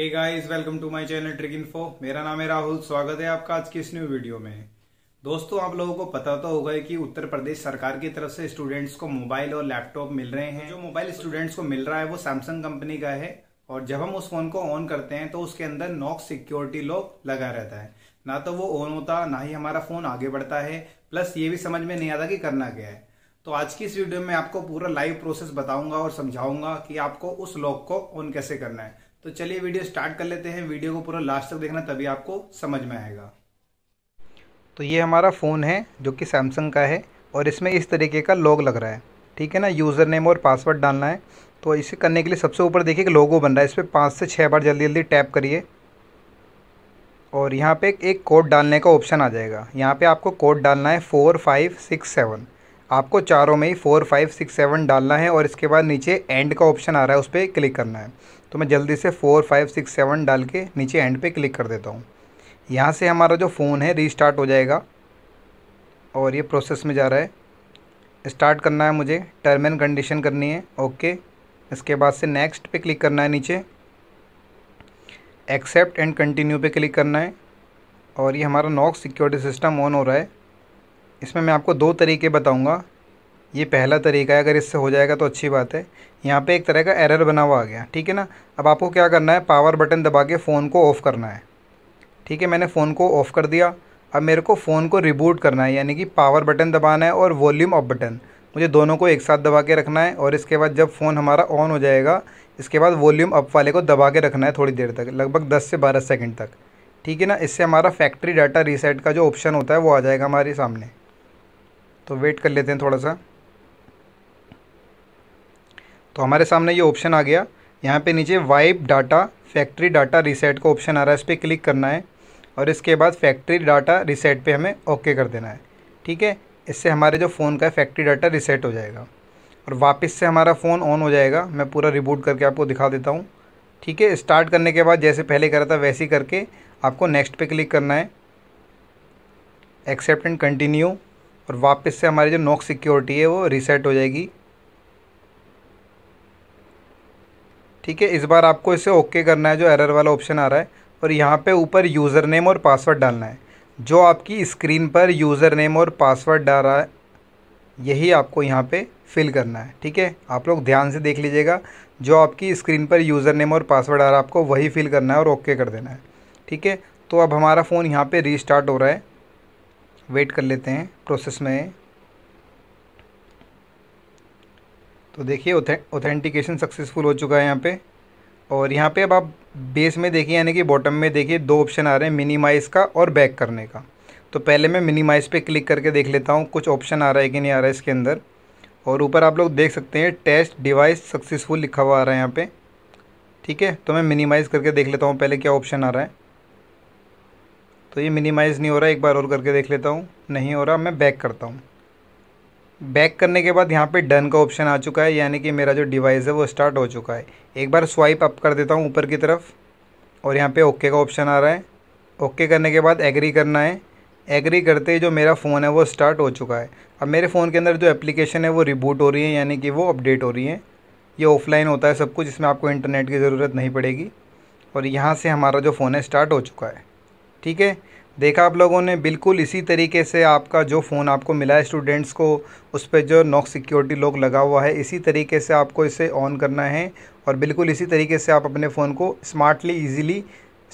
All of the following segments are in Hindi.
hey guys welcome to my channel trick info मेरा नाम है राहुल स्वागत है आपका आज की इस न्यू वीडियो में दोस्तों आप लोगों को पता तो होगा कि उत्तर प्रदेश सरकार की तरफ से स्टूडेंट्स को मोबाइल और लैपटॉप मिल रहे हैं जो मोबाइल स्टूडेंट्स को मिल रहा है वो सैमसंग कंपनी का है और जब हम उस फोन को ऑन करते हैं तो उसके अंदर नॉक सिक्योरिटी लॉक लगा रहता है ना तो वो ऑन होता ना ही हमारा फोन आगे बढ़ता है प्लस ये भी समझ में नहीं आता कि करना क्या है तो आज की इस वीडियो में आपको पूरा लाइव प्रोसेस बताऊंगा और समझाऊंगा कि आपको उस लॉक को ऑन कैसे करना है तो चलिए वीडियो स्टार्ट कर लेते हैं वीडियो को पूरा लास्ट तक देखना तभी आपको समझ में आएगा तो ये हमारा फ़ोन है जो कि सैमसंग का है और इसमें इस तरीके का लॉग लग रहा है ठीक है ना यूज़र नेम और पासवर्ड डालना है तो इसे करने के लिए सबसे ऊपर देखिए एक लोगो बन रहा है इस पर पाँच से छः बार जल्दी जल्दी टैप करिए और यहाँ पे एक कोड डालने का ऑप्शन आ जाएगा यहाँ पे आपको कोड डालना है फोर फाइव सिक्स सेवन आपको चारों में ही फोर फाइव सिक्स सेवन डालना है और इसके बाद नीचे एंड का ऑप्शन आ रहा है उस पर क्लिक करना है तो मैं जल्दी से फोर फाइव सिक्स सेवन डाल के नीचे एंड पे क्लिक कर देता हूँ यहाँ से हमारा जो फ़ोन है रीस्टार्ट हो जाएगा और ये प्रोसेस में जा रहा है स्टार्ट करना है मुझे टर्म एंड कंडीशन करनी है ओके इसके बाद से नेक्स्ट पे क्लिक करना है नीचे एक्सेप्ट एंड कंटिन्यू पे क्लिक करना है और ये हमारा नॉक सिक्योरिटी सिस्टम ऑन हो रहा है इसमें मैं आपको दो तरीके बताऊंगा ये पहला तरीका है अगर इससे हो जाएगा तो अच्छी बात है यहाँ पे एक तरह का एरर बना हुआ आ गया ठीक है ना अब आपको क्या करना है पावर बटन दबा के फ़ोन को ऑफ़ करना है ठीक है मैंने फ़ोन को ऑफ़ कर दिया अब मेरे को फ़ोन को रिबूट करना है यानी कि पावर बटन दबाना है और वॉल्यूम ऑफ बटन मुझे दोनों को एक साथ दबा के रखना है और इसके बाद जब फ़ोन हमारा ऑन हो जाएगा इसके बाद वॉल्यूम अप वाले को दबा के रखना है थोड़ी देर तक लगभग दस से बारह सेकेंड तक ठीक है ना इससे हमारा फैक्ट्री डाटा रीसेट का जो ऑप्शन होता है वो आ जाएगा हमारे सामने तो वेट कर लेते हैं थोड़ा सा तो हमारे सामने ये ऑप्शन आ गया यहाँ पे नीचे wipe data factory data reset का ऑप्शन आ रहा है इस पर क्लिक करना है और इसके बाद फैक्ट्री डाटा रीसेट पे हमें ओके कर देना है ठीक है इससे हमारे जो फ़ोन का फैक्ट्री डाटा रीसेट हो जाएगा और वापस से हमारा फ़ोन ऑन हो जाएगा मैं पूरा रिबूट करके आपको दिखा देता हूँ ठीक है स्टार्ट करने के बाद जैसे पहले करा था वैसे ही करके आपको नेक्स्ट पर क्लिक करना है एक्सेप्ट एंड कंटिन्यू और वापस से हमारी जो नॉक सिक्योरिटी है वो रीसेट हो जाएगी ठीक है इस बार आपको इसे ओके करना है जो एरर वाला ऑप्शन आ रहा है और यहाँ पे ऊपर यूज़र नेम और पासवर्ड डालना है जो आपकी स्क्रीन पर यूज़र नेम और पासवर्ड डाल रहा है यही आपको यहाँ पे फिल करना है ठीक है आप लोग ध्यान से देख लीजिएगा जो आपकी स्क्रीन पर यूज़र नेम और पासवर्ड आ रहा है आपको वही फिल करना है और ओके कर देना है ठीक है तो अब हमारा फ़ोन यहाँ पर रीस्टार्ट हो रहा है वेट कर लेते हैं प्रोसेस में तो देखिए ऑथेंटिकेशन सक्सेसफुल हो चुका है यहाँ पे और यहाँ पे अब आप बेस में देखिए यानी कि बॉटम में देखिए दो ऑप्शन आ रहे हैं मिनिमाइज़ का और बैक करने का तो पहले मैं मिनिमाइज़ पे क्लिक करके देख लेता हूँ कुछ ऑप्शन आ रहा है कि नहीं आ रहा है इसके अंदर और ऊपर आप लोग देख सकते हैं टेस्ट डिवाइस सक्सेसफुल लिखा हुआ आ रहा है यहाँ पर ठीक है तो मैं मिनिमाइज़ करके देख लेता हूँ पहले क्या ऑप्शन आ रहा है तो ये मिनिमाइज़ नहीं हो रहा एक बार और करके देख लेता हूँ नहीं हो रहा मैं बैक करता हूँ बैक करने के बाद यहाँ पे डन का ऑप्शन आ चुका है यानी कि मेरा जो डिवाइस है वो स्टार्ट हो चुका है एक बार स्वाइप अप कर देता हूँ ऊपर की तरफ और यहाँ पे ओके का ऑप्शन आ रहा है ओके करने के बाद एग्री करना है एग्री करते ही जो मेरा फ़ोन है वो स्टार्ट हो चुका है अब मेरे फ़ोन के अंदर जो एप्लीकेशन है वो रिबूट हो रही है यानी कि वो अपडेट हो रही है ये ऑफलाइन होता है सब कुछ इसमें आपको इंटरनेट की ज़रूरत नहीं पड़ेगी और यहाँ से हमारा जो फ़ोन है स्टार्ट हो चुका है ठीक है देखा आप लोगों ने बिल्कुल इसी तरीके से आपका जो फ़ोन आपको मिला है स्टूडेंट्स को उस पर जो नॉक सिक्योरिटी लॉक लगा हुआ है इसी तरीके से आपको इसे ऑन करना है और बिल्कुल इसी तरीके से आप अपने फ़ोन को स्मार्टली इजीली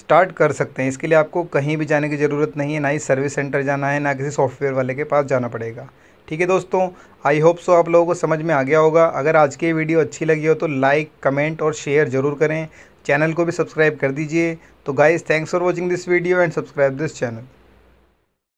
स्टार्ट कर सकते हैं इसके लिए आपको कहीं भी जाने की ज़रूरत नहीं है ना ही सर्विस सेंटर जाना है ना किसी सॉफ्टवेयर वाले के पास जाना पड़ेगा ठीक है दोस्तों आई होप सो आप लोगों को समझ में आ गया होगा अगर आज की वीडियो अच्छी लगी हो तो लाइक कमेंट और शेयर ज़रूर करें चैनल को भी सब्सक्राइब कर दीजिए तो guys thanks for watching this video and subscribe this channel